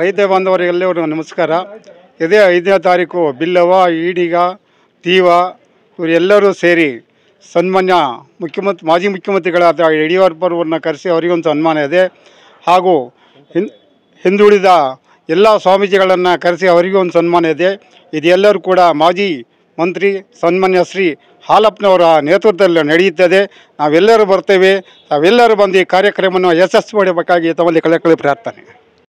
ರೈತ ಬಾಂಧವರಿಗೆಲ್ಲವರು ನಮಸ್ಕಾರ ಇದೇ ಐದನೇ ತಾರೀಕು ಬಿಲ್ಲವ ಈಡಿಗ ದೀವ ಇವರೆಲ್ಲರೂ ಸೇರಿ ಸನ್ಮಾನ್ಯ ಮುಖ್ಯಮಂತ್ರಿ ಮಾಜಿ ಮುಖ್ಯಮಂತ್ರಿಗಳಾದ ಯಡಿಯೂರಪ್ಪರವ್ರನ್ನ ಕರೆಸಿ ಅವರಿಗೊಂದು ಸನ್ಮಾನ ಇದೆ ಹಾಗೂ ಹಿಂದುಳಿದ ಎಲ್ಲ ಸ್ವಾಮೀಜಿಗಳನ್ನು ಕರೆಸಿ ಅವರಿಗೂ ಒಂದು ಸನ್ಮಾನ ಇದೆ ಇದೆಲ್ಲರೂ ಕೂಡ ಮಾಜಿ ಮಂತ್ರಿ ಸನ್ಮಾನ್ಯ ಶ್ರೀ ಹಾಲಪ್ಪನವರ ನೇತೃತ್ವದಲ್ಲಿ ನಡೆಯುತ್ತದೆ ನಾವೆಲ್ಲರೂ ಬರ್ತೇವೆ ತಾವೆಲ್ಲರೂ ಬಂದು ಈ ಕಾರ್ಯಕ್ರಮವನ್ನು ಯಶಸ್ವಿ ಮಾಡಬೇಕಾಗಿ ತಮ್ಮಲ್ಲಿ ಕಳೆಕಳಿ ಪ್ರಾರ್ಥನೆ